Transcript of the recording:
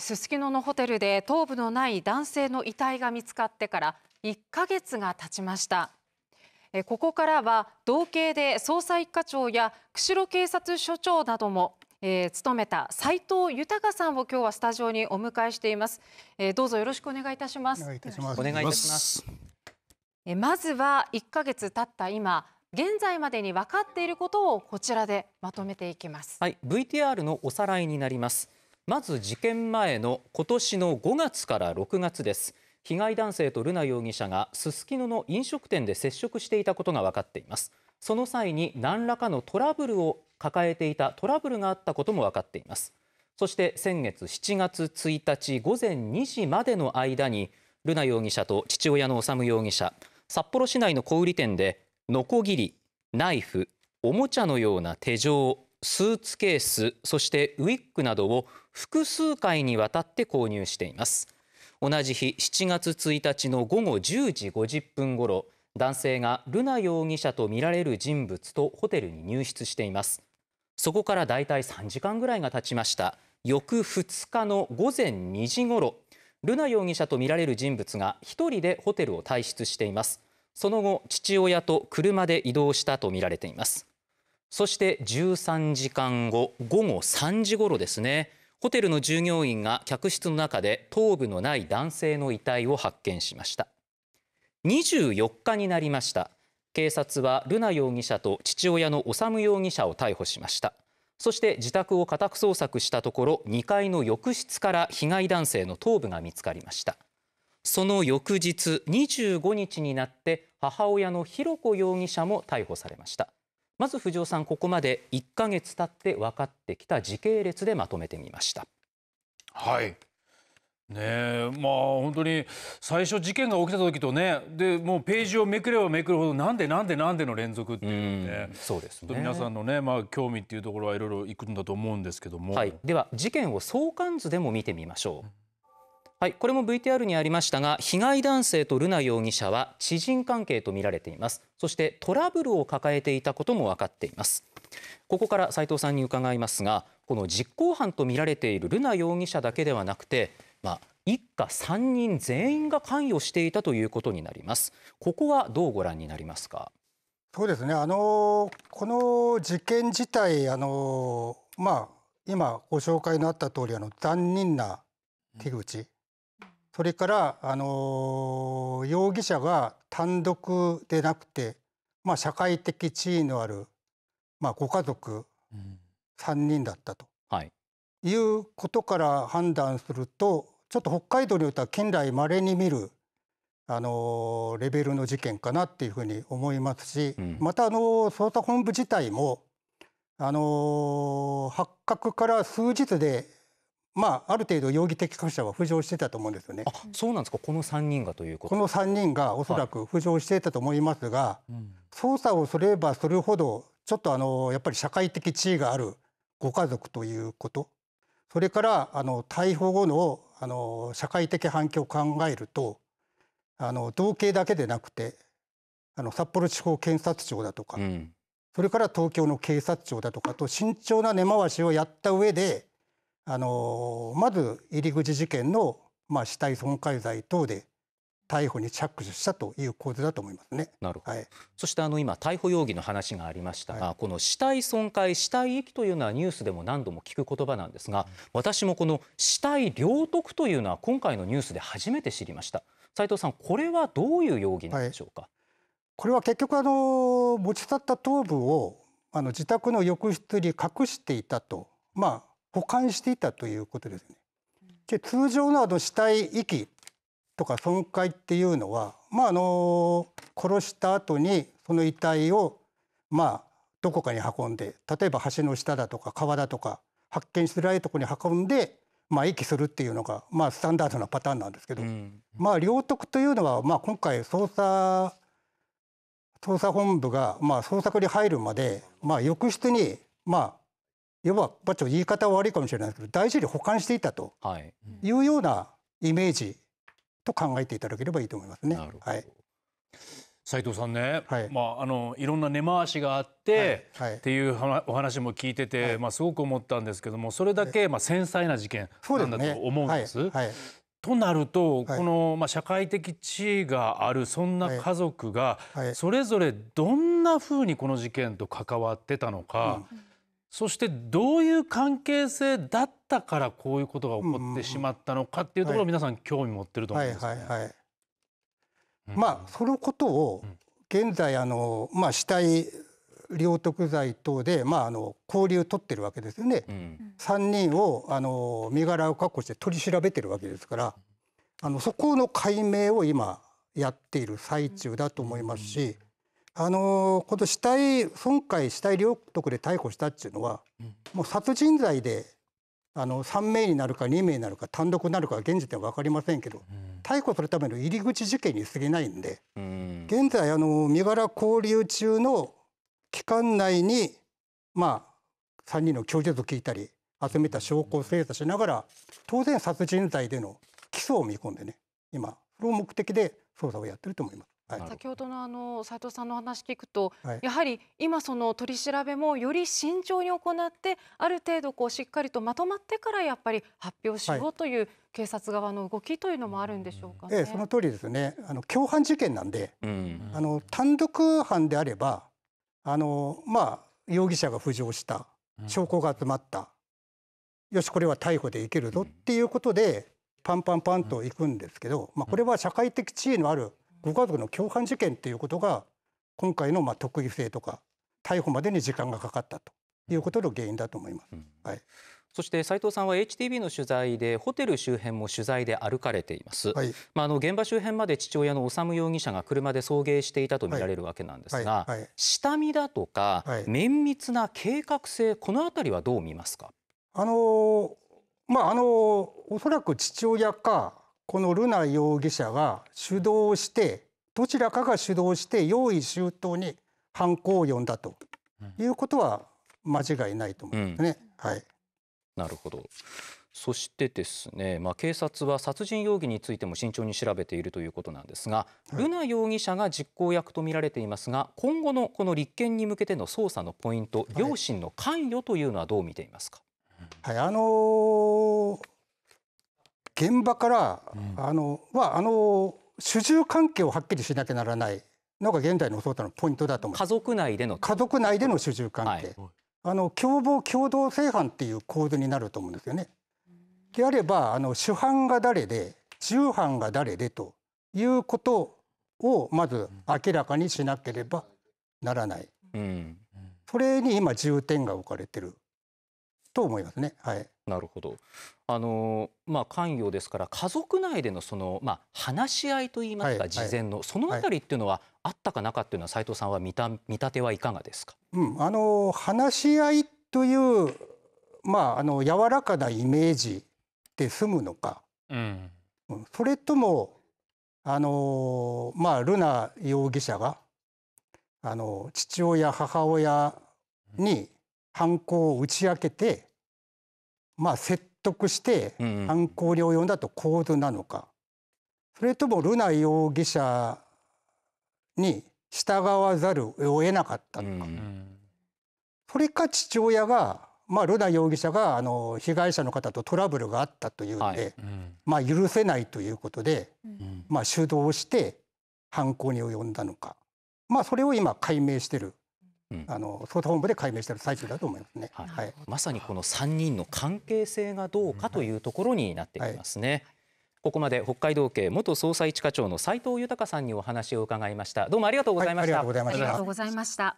すすきののホテルで頭部のない男性の遺体が見つかってから1ヶ月が経ちましたここからは同警で捜査一課長や釧路警察署長なども、えー、務めた斉藤豊さんを今日はスタジオにお迎えしています、えどうぞよろしくお願いいたしますお願いいたしますえまずは1ヶ月経った今現在までに分かっていることをこちらでまとめていきますはい VTR のおさらいになりますまず事件前の今年の5月から6月です。被害男性と瑠奈容疑者がすすきのの飲食店で接触していたことが分かっています。その際に何らかのトラブルを抱えていたトラブルがあったことも分かっています。そして先月7月1日午前2時までの間に瑠奈容疑者と父親の修容疑者札幌市内の小売店でのこぎりナイフおもちゃのような手錠スーツケースそしてウィッグなどを複数回にわたって購入しています同じ日7月1日の午後10時50分ごろ男性がルナ容疑者とみられる人物とホテルに入室していますそこからだいたい3時間ぐらいが経ちました翌2日の午前2時ごろ瑠奈容疑者とみられる人物が1人でホテルを退出していますその後父親と車で移動したとみられていますそして13時間後午後3時ごろですねホテルの従業員が客室の中で頭部のない男性の遺体を発見しました24日になりました警察は瑠奈容疑者と父親の修容疑者を逮捕しましたそして自宅を家宅捜索したところ2階の浴室から被害男性の頭部が見つかりましたその翌日25日になって母親の浩子容疑者も逮捕されましたまず藤尾さんここまで1か月経って分かってきた時系列でまとめてみました。はいねえまあ本当に最初事件が起きた時とねでもうページをめくればめくるほどなんでなんでなんでの連続っていうねそうですね皆さんのね、まあ、興味っていうところはいろいろいくんだと思うんですけども、はい、では事件を相関図でも見てみましょう。はい、これも VTR にありましたが被害男性と瑠奈容疑者は知人関係とみられていますそしてトラブルを抱えていたことも分かっていますここから斉藤さんに伺いますがこの実行犯とみられている瑠奈容疑者だけではなくて、まあ、一家3人全員が関与していたということになりますここはどうご覧になりますかそうですねあのこの事件自体あの、まあ、今ご紹介のあった通りあり残忍な手口、うんそれからあの容疑者が単独でなくて、まあ、社会的地位のある、まあ、ご家族3人だったと、はい、いうことから判断するとちょっと北海道においては近来まれに見るあのレベルの事件かなっていうふうに思いますし、うん、またあの捜査本部自体もあの発覚から数日でまあ、ある程度容疑的過者は浮上してたと思うんですよね。あそうなんですかこの3人がということこの3人がおそらく浮上してたと思いますが、はい捜査をすればそれほどちょっとあのやっぱり社会的地位があるご家族ということそれからあの逮捕後のあの社会的反響を考えるとあの同型だけでなくてあの札幌地方検察庁だとか、うん、それから東京の警察庁だとかと慎重な根回しをやった上であのまず入り口事件の、まあ、死体損壊罪等で逮捕に着手したという構図だと思いますね。なるほど。はい、そしてあの今逮捕容疑の話がありましたが、はい、この死体損壊、死体遺棄というのはニュースでも何度も聞く言葉なんですが、うん、私もこの死体領得というのは今回のニュースで初めて知りました。斉藤さん、これはどういう容疑なんでしょうか。はい、これは結局あの持ち去った頭部をあの自宅の浴室に隠していたと、まあ保管していたということですね。で通常のあの死体遺棄とか損壊っていうのは、まあ、あの殺した後にその遺体をまあどこかに運んで例えば橋の下だとか川だとか発見しづらいとこに運んで、まあ、遺棄するっていうのが、まあ、スタンダードなパターンなんですけど、うん、まあ領得というのは、まあ、今回捜査捜査本部が、まあ、捜索に入るまで、まあ、浴室に、まあ、要は、ちょっと言い方は悪いかもしれないですけど大事に保管していたというようなイメージと考えていただければいいと思いますね。はい斉藤さんね、はい、まああのいろんな根回しがあって、はいはい、っていうお話も聞いてて、まあすごく思ったんですけども、それだけまあ繊細な事件なんだと思うんです。となると、このまあ社会的地位があるそんな家族が、それぞれどんなふうにこの事件と関わってたのか、うそしてどういう関係性だったからこういうことが起こってしまったのかっていうところを皆さん興味持ってると思すいまあそのことを現在あの、まあ、死体領得罪等で、まあ、あの交流取ってるわけですよね、うん、3人をあの身柄を確保して取り調べてるわけですからあのそこの解明を今やっている最中だと思いますし、あのこの死体損壊死体領得で逮捕したっていうのは、もう殺人罪であの3名になるか2名になるか単独になるかは現時点は分かりませんけど、逮捕するための入り口事件に過ぎないんで、現在あの身柄拘留中の期間内にまあ3人の供述を聞いたり集めた証拠を精査しながら当然殺人罪での起訴を見込んでね今それを目的で捜査をやってると思います。先ほどのあの斉藤さんの話聞くと、はい、やはり今その取り調べもより慎重に行ってある程度こうしっかりとまとまってからやっぱり発表しようという警察側の動きというのもあるんでしょうか、ねはい、ええ、その通りですねあの共犯事件なんで、うん、あの単独犯であればあの、まあ、容疑者が浮上した証拠が集まった、うん、よしこれは逮捕でいけるぞっていうことでパンパンパンといくんですけど、まあ、これは社会的地位のあるご家族の共犯事件っていうことが今回のまあ特異性とか逮捕までに時間がかかったということの原因だと思います。はい。そして斉藤さんは HTB の取材でホテル周辺も取材で歩かれています、はい、まあ、あの現場周辺まで父親の修容疑者が車で送迎していたとみられるわけなんですが、はいはい、下見だとか、綿密な計画性この辺りはどう見ますかあのー、まああのおそらく父親かこの瑠奈容疑者が主導してどちらかが主導して用意周到に犯行を呼んだということは間違いないと思いますね。うん、はい、なるほどそしてですね、まあ、警察は殺人容疑についても慎重に調べているということなんですが、瑠、は、奈、容疑者が実行役とみられていますが今後のこの立件に向けての捜査のポイント、はい、両親の関与というのはどう見ていますか、はいあのー現場から、あのはあの主従関係をはっきりしなきゃならないのが現代のソーのポイントだと思います。家族内での家族内での主従関係、はい、あの共謀共同正犯っていう構図になると思うんですよね。であればあの主犯が誰で従犯が誰でということをまず明らかにしなければならない。うん、それに今重点が置かれてると思いますね。はい、なるほどあの、まあ、関与ですから家族内でのその、まあ、話し合いと言いますか、事前の、はいそのあたりっていうのは、あったかなかっていうのは斉藤さんは見た見立てはいかがですか、うん、あの話し合いという、まあ、あの柔らかなイメージで済むのか、うん、それともあの、まあ、ルナ容疑者があの父親母親に、犯行を打ち明けて、まあ、説得して犯行に及んだと構図なのか、それとも瑠奈容疑者に従わざるを得なかったのか、それか父親が、まあ、瑠奈容疑者があの被害者の方とトラブルがあったというので、まあ、許せないということで、まあ、主導して犯行に及んだのか、まあ、それを今解明してるあの捜査本部で解明している最中だと思いますね、はい、まさにこの3人の関係性がどうかというところになってきますね。はい、ここまで北海道警元捜査一課長の斉藤豊さんにお話を伺いました。どうもありがとうございました。ありがとうございました。